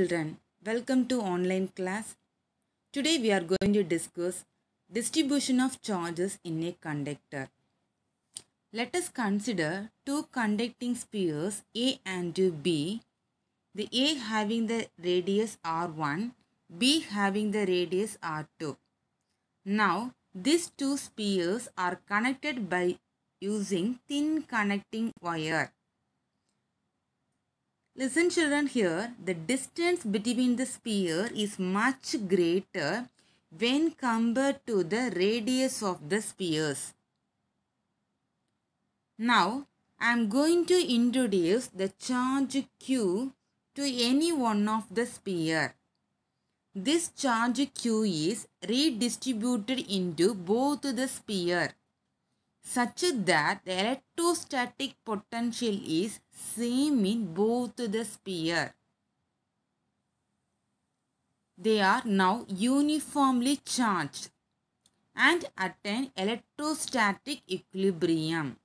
children, welcome to online class. Today we are going to discuss distribution of charges in a conductor. Let us consider two conducting spheres A and B, the A having the radius R1, B having the radius R2. Now these two spheres are connected by using thin connecting wire. Listen children here, the distance between the sphere is much greater when compared to the radius of the spheres. Now, I am going to introduce the charge Q to any one of the sphere. This charge Q is redistributed into both the sphere such that the electrostatic potential is same in both the sphere. They are now uniformly charged and attain electrostatic equilibrium.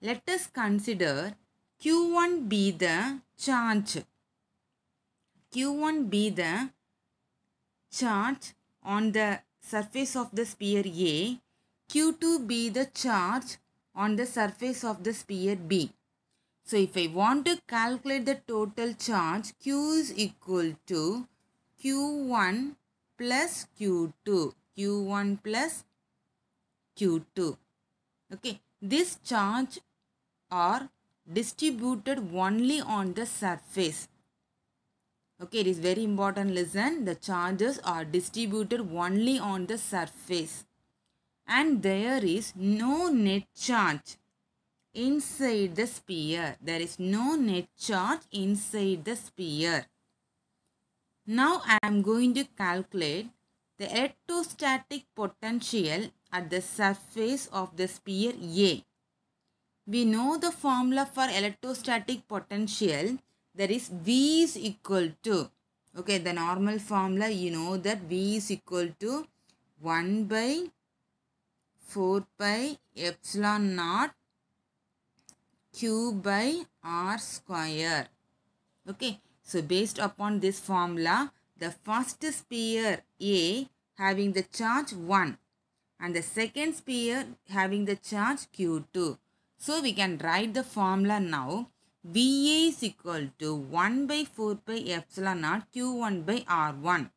Let us consider Q1 be the charge. Q1 be the charge on the surface of the sphere A Q2 be the charge on the surface of the sphere B. So if I want to calculate the total charge, Q is equal to Q1 plus Q2. Q1 plus Q2. Okay, this charge are distributed only on the surface. Okay, it is very important lesson. The charges are distributed only on the surface and there is no net charge inside the sphere. There is no net charge inside the sphere. Now I am going to calculate the electrostatic potential at the surface of the sphere A. We know the formula for electrostatic potential that is V is equal to okay the normal formula you know that V is equal to 1 by 4 pi epsilon naught q by r square. Okay. So, based upon this formula, the first sphere A having the charge 1 and the second sphere having the charge q2. So, we can write the formula now. VA is equal to 1 by 4 pi epsilon naught q1 by r1.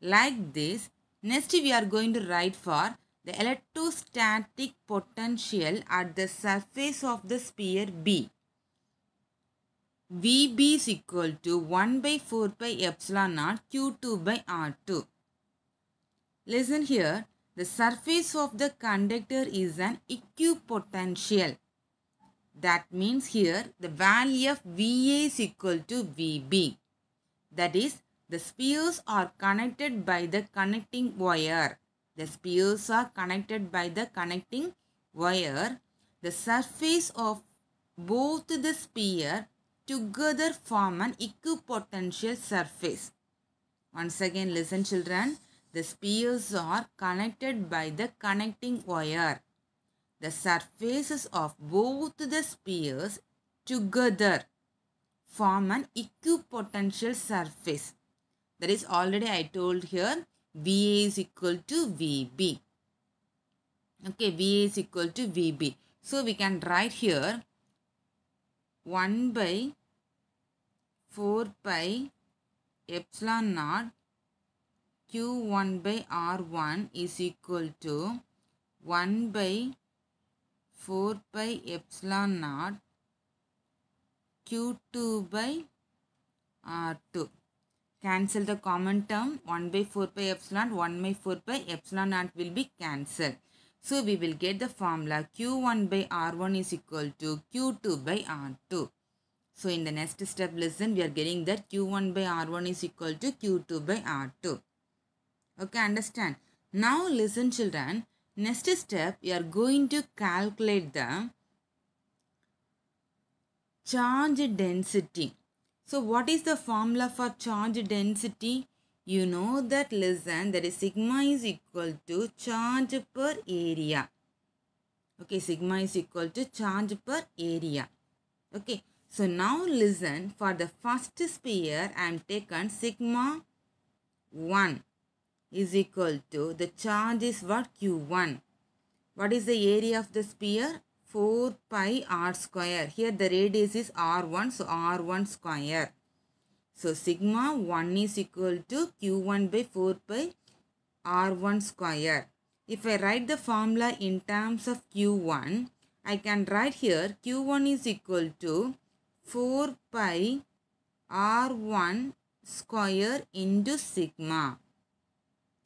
Like this, next we are going to write for the electrostatic potential at the surface of the sphere B. VB is equal to 1 by 4 pi epsilon naught Q2 by R2. Listen here, the surface of the conductor is an equipotential. That means here the value of VA is equal to VB. That is, the spheres are connected by the connecting wire. The spheres are connected by the connecting wire. The surface of both the sphere together form an equipotential surface. Once again listen children. The spheres are connected by the connecting wire. The surfaces of both the spheres together form an equipotential surface. That is already I told here VA is equal to VB. Okay, VA is equal to VB. So we can write here 1 by 4 pi epsilon naught Q1 by R1 is equal to 1 by 4 pi epsilon naught Q2 by R2 cancel the common term 1 by 4 pi epsilon 1 by 4 pi epsilon naught will be cancelled. So we will get the formula Q1 by R1 is equal to Q2 by R2. So in the next step lesson we are getting that Q1 by R1 is equal to Q2 by R2. Okay understand. Now listen children. Next step we are going to calculate the charge density so what is the formula for charge density? You know that less than that is sigma is equal to charge per area. Okay, sigma is equal to charge per area. Okay, so now listen for the first sphere I am taken sigma 1 is equal to the charge is what q1. What is the area of the sphere? 4 pi r square. Here the radius is r1, so r1 square. So sigma 1 is equal to q1 by 4 pi r1 square. If I write the formula in terms of q1, I can write here q1 is equal to 4 pi r1 square into sigma.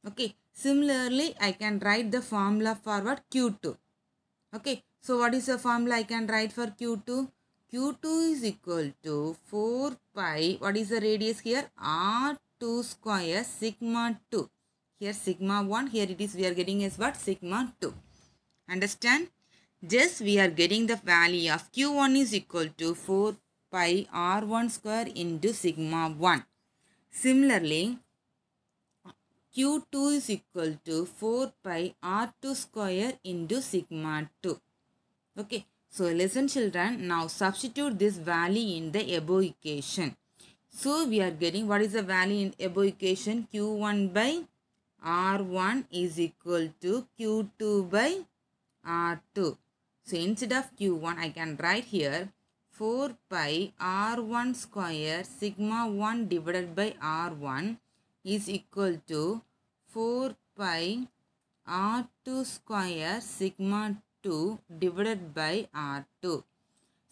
Okay, similarly I can write the formula for what q2. Okay, so what is the formula I can write for Q2? Q2 is equal to 4 pi, what is the radius here? R2 square sigma 2. Here sigma 1, here it is we are getting is what? Sigma 2. Understand? Just we are getting the value of Q1 is equal to 4 pi R1 square into sigma 1. Similarly, Q2 is equal to 4 pi R2 square into sigma 2 okay so listen children now substitute this value in the above equation so we are getting what is the value in above equation q1 by r1 is equal to q2 by r2 so instead of q1 i can write here 4 pi r1 square sigma 1 divided by r1 is equal to 4 pi r2 square sigma 2 divided by R2.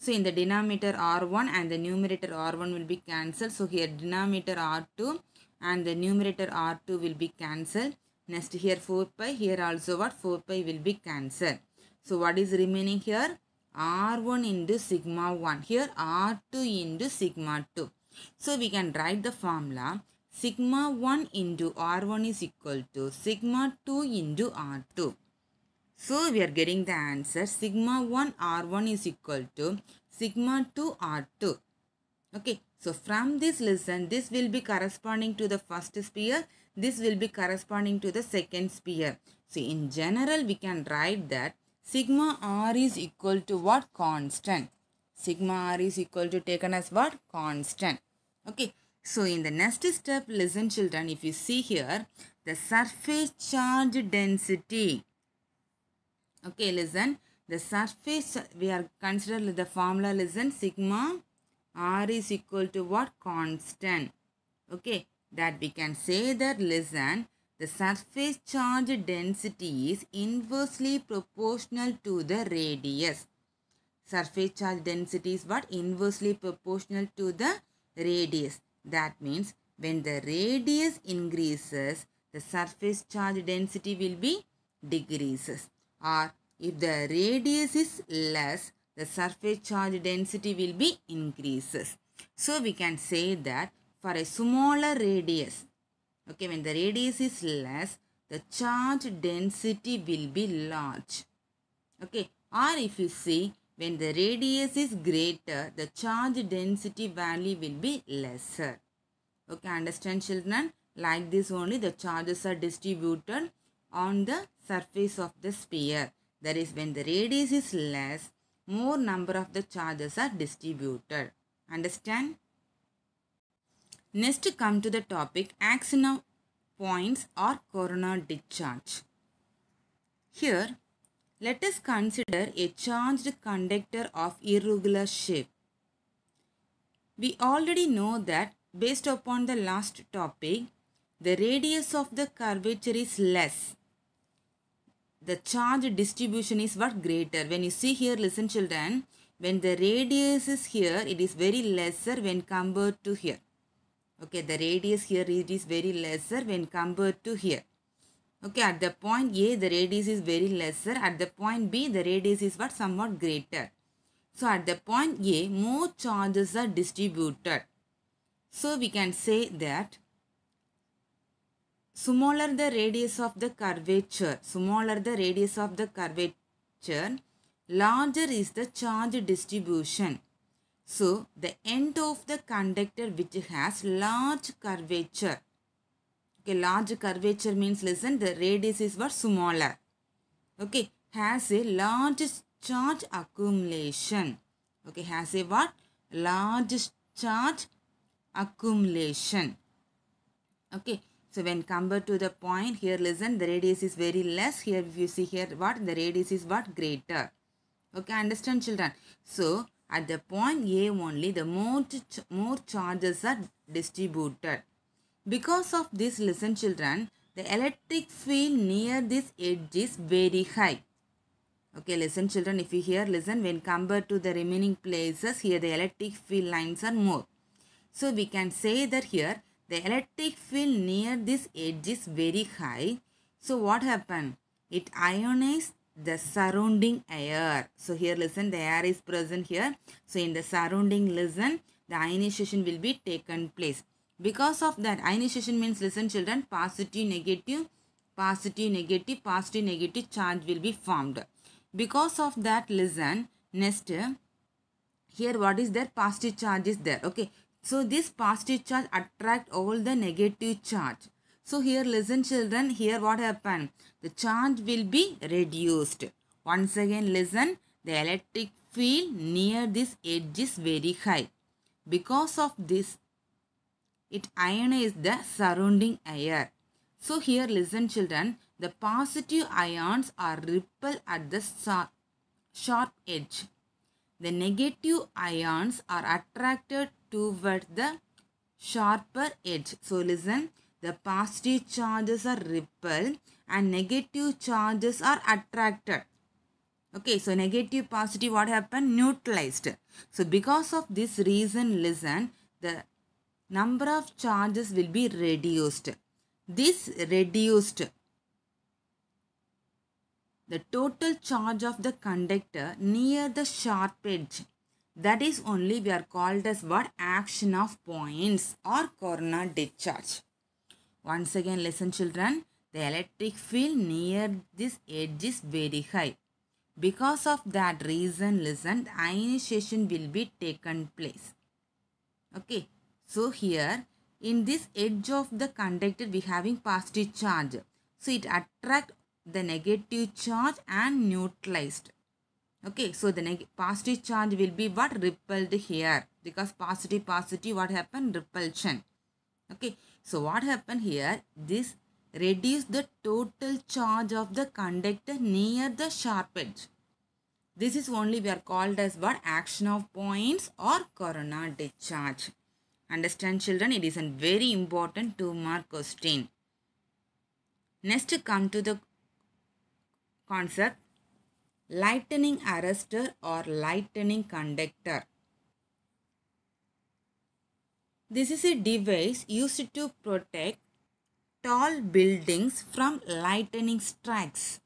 So in the denominator R1 and the numerator R1 will be cancelled. So here denominator R2 and the numerator R2 will be cancelled. Next here 4 pi, here also what 4 pi will be cancelled. So what is remaining here? R1 into sigma 1. Here R2 into sigma 2. So we can write the formula sigma 1 into R1 is equal to sigma 2 into R2. So we are getting the answer sigma 1 R1 is equal to sigma 2 R2. Okay. So from this lesson, this will be corresponding to the first sphere. This will be corresponding to the second sphere. So in general, we can write that sigma R is equal to what? Constant. Sigma R is equal to taken as what? Constant. Okay. So in the next step, listen children, if you see here, the surface charge density okay listen the surface we are considered the formula listen sigma r is equal to what constant okay that we can say that listen the surface charge density is inversely proportional to the radius surface charge density is what inversely proportional to the radius that means when the radius increases the surface charge density will be decreases or if the radius is less, the surface charge density will be increases. So we can say that for a smaller radius, okay, when the radius is less, the charge density will be large. Okay, or if you see, when the radius is greater, the charge density value will be lesser. Okay, understand children? Like this only the charges are distributed on the surface of the sphere. That is when the radius is less, more number of the charges are distributed. Understand? Next come to the topic axon of points or coronal discharge. Here, let us consider a charged conductor of irregular shape. We already know that based upon the last topic, the radius of the curvature is less the charge distribution is what greater when you see here listen children when the radius is here it is very lesser when compared to here okay the radius here it is very lesser when compared to here okay at the point a the radius is very lesser at the point b the radius is what somewhat greater so at the point a more charges are distributed so we can say that smaller the radius of the curvature, smaller the radius of the curvature, larger is the charge distribution. So, the end of the conductor which has large curvature. Okay, large curvature means listen, the radius is what smaller. Okay, has a large charge accumulation. Okay, has a what? Large charge accumulation. Okay, so when compared to the point here listen the radius is very less here if you see here what the radius is what greater. Okay understand children. So at the point A only the more, ch more charges are distributed. Because of this listen children the electric field near this edge is very high. Okay, listen children, if you hear, listen, when compared to the remaining places, here the electric field lines are more. So, we can say that here, the electric field near this edge is very high. So what happened? It ionizes the surrounding air. So here listen the air is present here. So in the surrounding listen the ionization will be taken place. Because of that ionization means listen children positive negative positive negative positive negative charge will be formed. Because of that listen next here what is there positive charge is there okay so this positive charge attract all the negative charge. So here listen children, here what happen? The charge will be reduced. Once again listen, the electric field near this edge is very high. Because of this, it ionizes the surrounding air. So here listen children, the positive ions are ripple at the sharp edge the negative ions are attracted toward the sharper edge. So listen, the positive charges are repelled and negative charges are attracted. Okay, so negative, positive, what happened? Neutralized. So because of this reason, listen, the number of charges will be reduced. This reduced the total charge of the conductor near the sharp edge. That is only we are called as what action of points or corona discharge. Once again listen children, the electric field near this edge is very high. Because of that reason listen, the ionization will be taken place. Okay, so here in this edge of the conductor we having positive charge. So it attract the negative charge and neutralized. Okay, so the positive charge will be what repelled here because positive positive what happened repulsion. Okay, so what happened here? This reduce the total charge of the conductor near the sharp edge. This is only we are called as what action of points or corona discharge. Understand children, it is a very important two mark question. Next come to the concept lightning arrestor or lightning conductor. This is a device used to protect tall buildings from lightning strikes.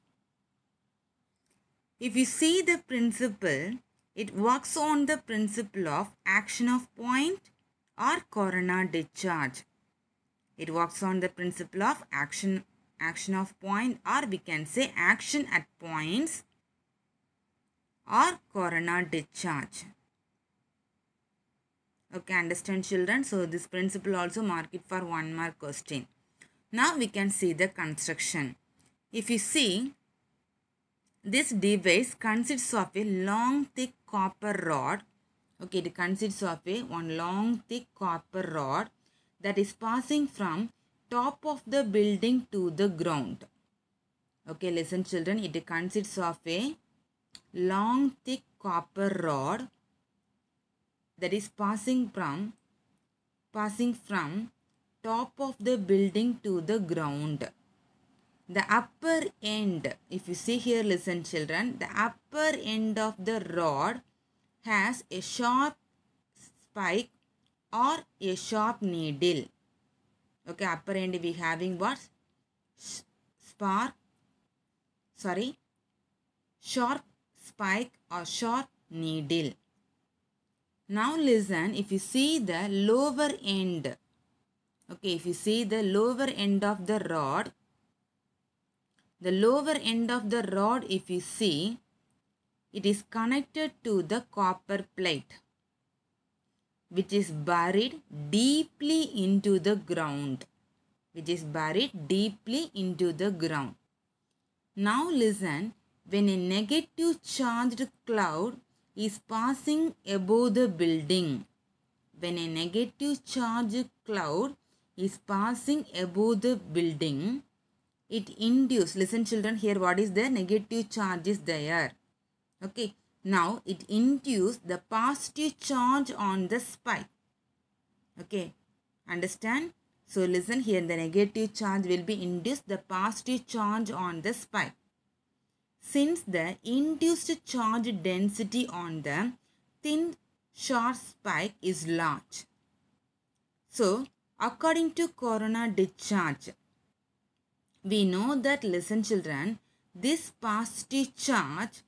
If you see the principle, it works on the principle of action of point or corona discharge. It works on the principle of action action of point or we can say action at points or corona discharge. Okay, understand children. So, this principle also mark it for one mark question. Now, we can see the construction. If you see, this device consists of a long thick copper rod. Okay, it consists of a one long thick copper rod that is passing from top of the building to the ground. Okay, listen children, it consists of a long thick copper rod that is passing from passing from top of the building to the ground. The upper end, if you see here, listen children, the upper end of the rod has a sharp spike or a sharp needle okay upper end we having what spark sorry sharp spike or sharp needle now listen if you see the lower end okay if you see the lower end of the rod the lower end of the rod if you see it is connected to the copper plate which is buried deeply into the ground. Which is buried deeply into the ground. Now listen, when a negative charged cloud is passing above the building. When a negative charged cloud is passing above the building, it induces, listen children, here what is there? Negative charge is there. Okay, now it induces the positive charge on the spike. Okay, understand? So listen here the negative charge will be induced the positive charge on the spike. Since the induced charge density on the thin short spike is large. So according to corona discharge, we know that listen children, this positive charge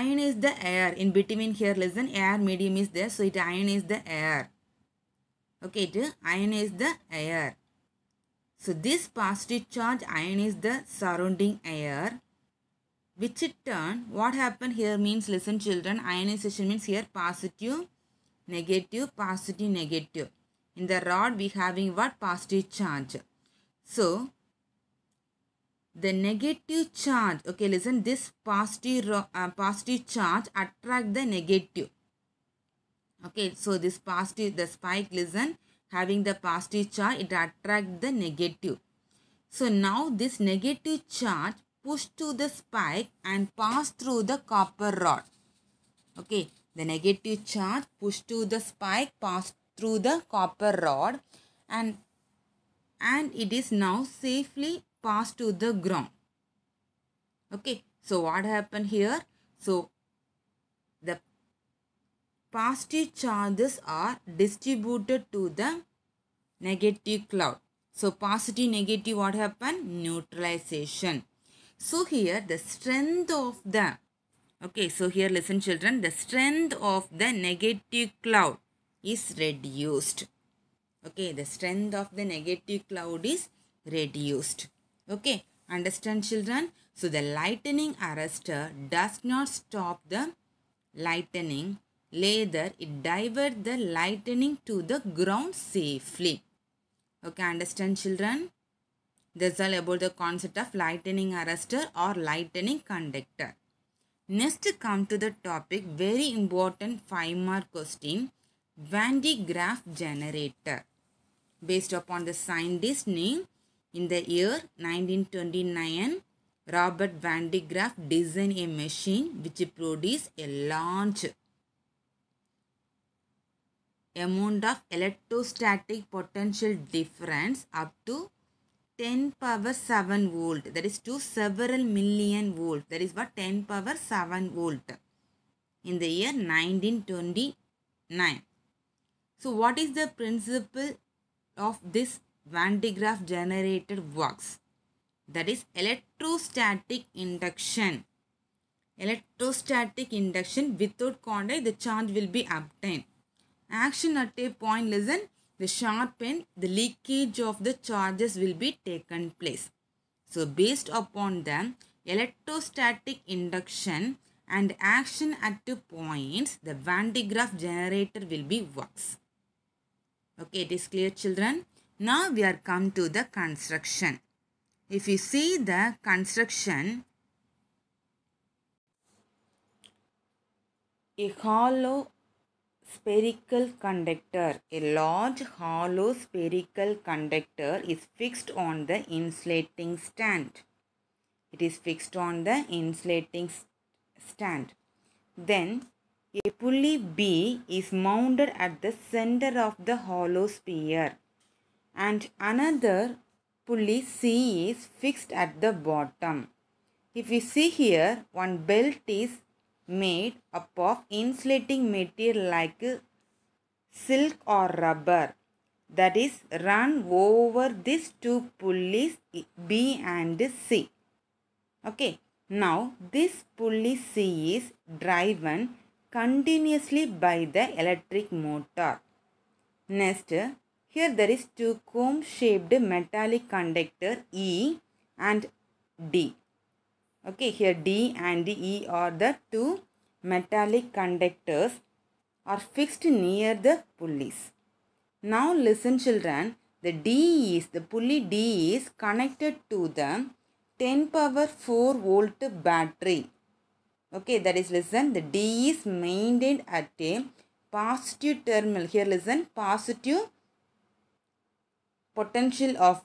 ion is the air in between here less than air medium is there so it ion is the air okay it ion is the air so this positive charge ion is the surrounding air which in turn what happened here means listen children ionization means here positive negative positive negative in the rod we having what positive charge so the negative charge okay listen this positive uh, positive charge attract the negative okay so this positive the spike listen having the positive charge it attract the negative so now this negative charge push to the spike and pass through the copper rod okay the negative charge push to the spike pass through the copper rod and and it is now safely pass to the ground. Okay, so what happened here? So the positive charges are distributed to the negative cloud. So positive, negative, what happened? Neutralization. So here the strength of the, okay, so here listen children, the strength of the negative cloud is reduced. Okay, the strength of the negative cloud is reduced. Okay, understand children? So the lightning arrestor does not stop the lightning. Rather, it diverts the lightning to the ground safely. Okay, understand children? This is all about the concept of lightning arrestor or lightning conductor. Next come to the topic very important 5 mark question Van de Graaff generator. Based upon the scientist name in the year 1929, Robert van de Graaff designed a machine which produced a large amount of electrostatic potential difference up to 10 power 7 volt that is to several million volt that is what 10 power 7 volt in the year 1929. So what is the principle of this Van de Graaff generated works that is electrostatic induction. Electrostatic induction without contact the charge will be obtained. Action at a point listen the sharp end the leakage of the charges will be taken place. So based upon the electrostatic induction and action at two points the Van de Graaff generator will be works. Okay it is clear children. Now we are come to the construction. If you see the construction, a hollow spherical conductor. A large hollow spherical conductor is fixed on the insulating stand. It is fixed on the insulating stand. Then a pulley B is mounted at the center of the hollow sphere and another pulley C is fixed at the bottom. If you see here, one belt is made up of insulating material like silk or rubber that is run over these two pulleys B and C. Okay, now this pulley C is driven continuously by the electric motor. Next, here there is two comb shaped metallic conductor E and D. Okay, here D and E are the two metallic conductors are fixed near the pulleys. Now listen children, the D is, the pulley D is connected to the 10 power 4 volt battery. Okay, that is listen, the D is maintained at a positive terminal. Here listen, positive potential of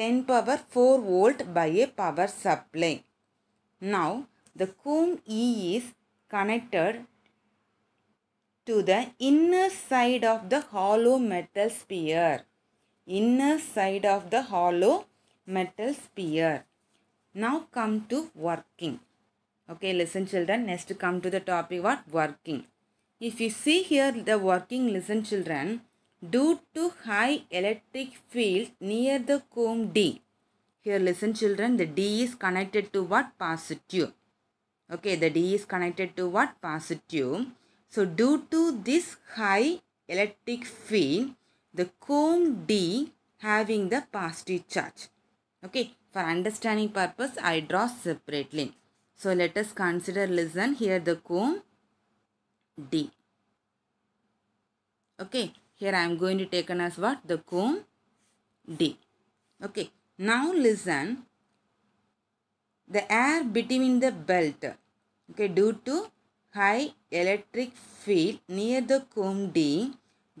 10 power 4 volt by a power supply. Now, the comb E is connected to the inner side of the hollow metal sphere. Inner side of the hollow metal sphere. Now come to working. Okay, listen children. Next come to the topic what? Working. If you see here the working, listen children due to high electric field near the comb D. Here listen children, the D is connected to what? Positive. Okay, the D is connected to what? Positive. So due to this high electric field, the comb D having the positive charge. Okay, for understanding purpose, I draw separately. So let us consider listen here the comb D. Okay, here I am going to take as what? The comb D. Okay. Now listen. The air between the belt. Okay. Due to high electric field near the comb D,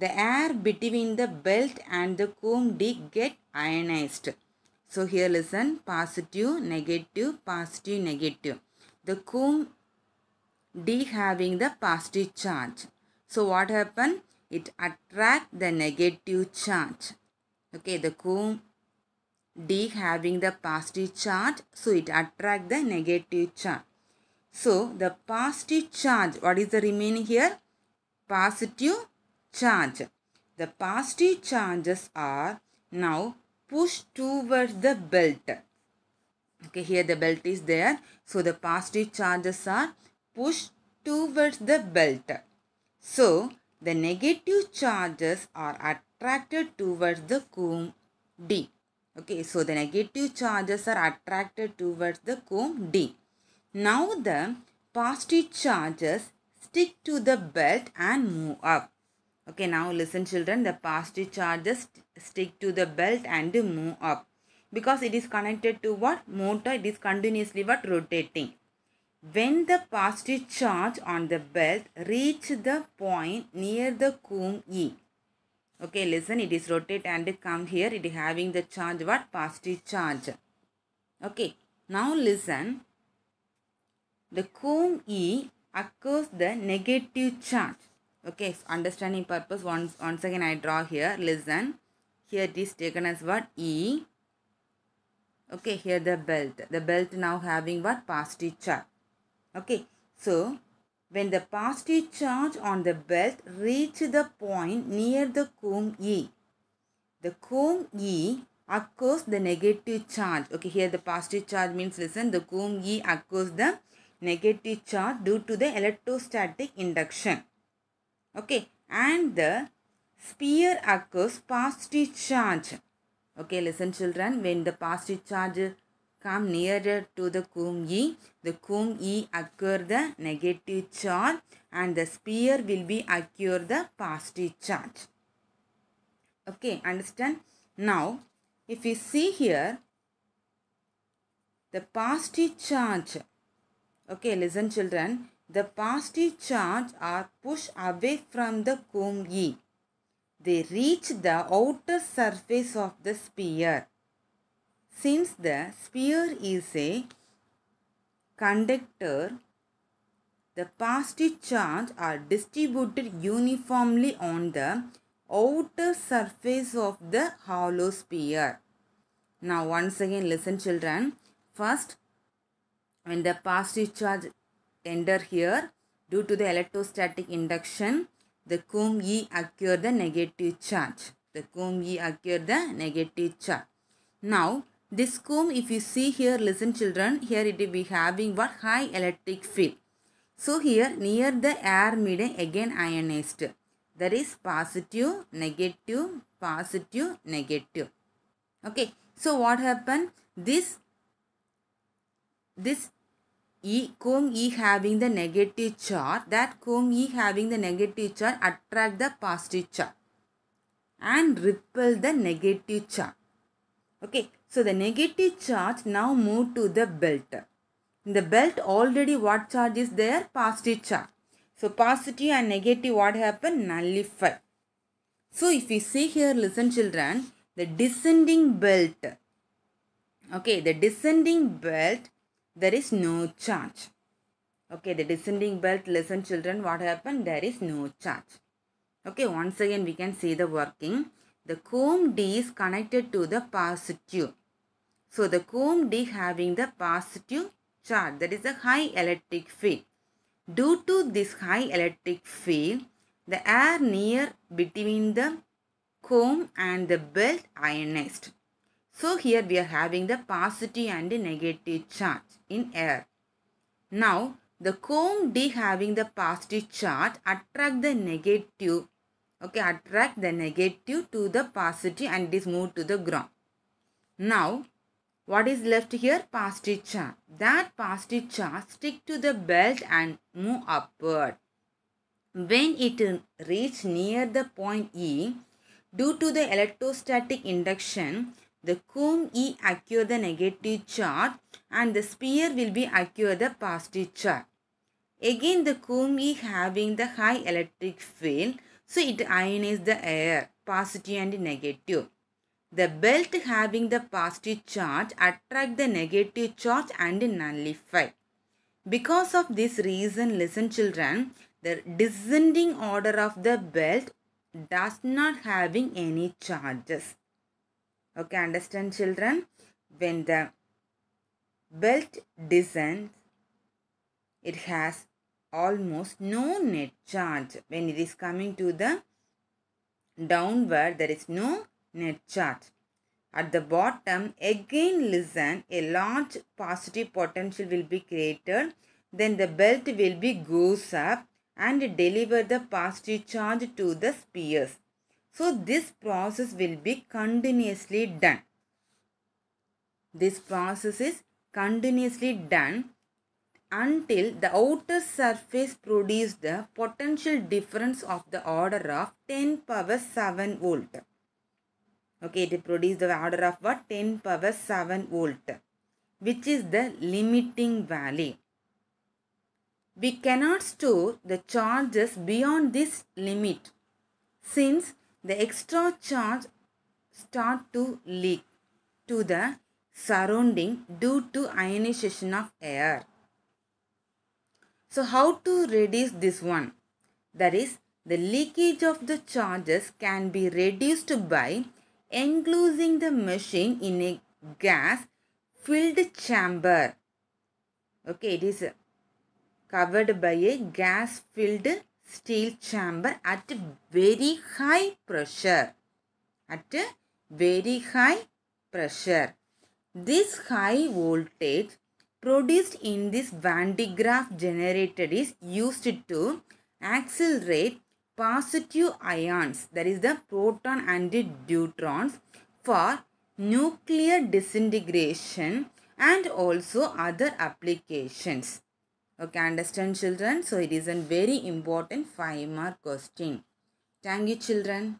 the air between the belt and the comb D get ionized. So here listen positive, negative, positive, negative. The comb D having the positive charge. So what happened? it attracts the negative charge. Okay, the comb D having the positive charge, so it attracts the negative charge. So, the positive charge, what is the remaining here? Positive charge. The positive charges are now pushed towards the belt. Okay, here the belt is there. So, the positive charges are pushed towards the belt. So, the negative charges are attracted towards the comb D. Okay, so the negative charges are attracted towards the comb D. Now the positive charges stick to the belt and move up. Okay, now listen children, the positive charges stick to the belt and move up. Because it is connected to what? Motor, it is continuously what? Rotating. When the positive charge on the belt reach the point near the comb E. Okay, listen, it is rotate and come here. It having the charge what? Positive charge. Okay, now listen. The comb E occurs the negative charge. Okay, so understanding purpose, once, once again I draw here. Listen, here it is taken as what? E. Okay, here the belt. The belt now having what? Positive charge. Okay, so when the positive charge on the belt reach the point near the comb E, the comb E occurs the negative charge. Okay, here the positive charge means listen, the comb E occurs the negative charge due to the electrostatic induction. Okay, and the spear occurs positive charge. Okay, listen children, when the positive charge come nearer to the E the E occur the negative charge and the spear will be occur the positive charge. Okay, understand? Now, if you see here, the positive charge, okay, listen children, the positive charge are pushed away from the E. They reach the outer surface of the spear since the sphere is a conductor, the positive charge are distributed uniformly on the outer surface of the hollow sphere. Now once again listen children. First, when the positive charge enter here, due to the electrostatic induction, the comb E acquire the negative charge. The comb E acquire the negative charge. Now, this comb if you see here listen children here it will be having what high electric field. So here near the air medium again ionized. That is positive, negative, positive, negative. Okay. So what happened? This this E comb E having the negative charge that comb E having the negative charge attract the positive charge and repel the negative charge. Okay. So the negative charge now moved to the belt. In the belt already what charge is there? Positive charge. So positive and negative what happen? Nullify. So if we see here listen children the descending belt okay the descending belt there is no charge okay the descending belt listen children what happened there is no charge okay once again we can see the working the comb D is connected to the positive so the comb D having the positive charge that is a high electric field. Due to this high electric field, the air near between the comb and the belt ionized. So here we are having the positive and the negative charge in air. Now the comb D having the positive charge attract the negative okay attract the negative to the positive and it is moved to the ground. Now what is left here? Past That past charge stick to the belt and move upward. When it reach near the point E, due to the electrostatic induction, the comb E acquire the negative charge and the spear will be acquire the positive charge. Again the comb E having the high electric field so it ionize the air positive and negative. The belt having the positive charge attract the negative charge and nullify. Because of this reason, listen children, the descending order of the belt does not having any charges. Okay, understand children? When the belt descends, it has almost no net charge. When it is coming to the downward, there is no net charge. At the bottom, again listen, a large positive potential will be created. Then the belt will be goes up and deliver the positive charge to the spheres. So this process will be continuously done. This process is continuously done until the outer surface produces the potential difference of the order of 10 power 7 volt okay it produces the order of what 10 power 7 volt which is the limiting value we cannot store the charges beyond this limit since the extra charge start to leak to the surrounding due to ionization of air so how to reduce this one that is the leakage of the charges can be reduced by enclosing the machine in a gas filled chamber. Okay, it is covered by a gas filled steel chamber at very high pressure. At very high pressure. This high voltage produced in this Van de Graaff generator is used to accelerate positive ions that is the proton and the deuterons for nuclear disintegration and also other applications. Okay, understand children? So it is a very important 5 mark question. Thank you children.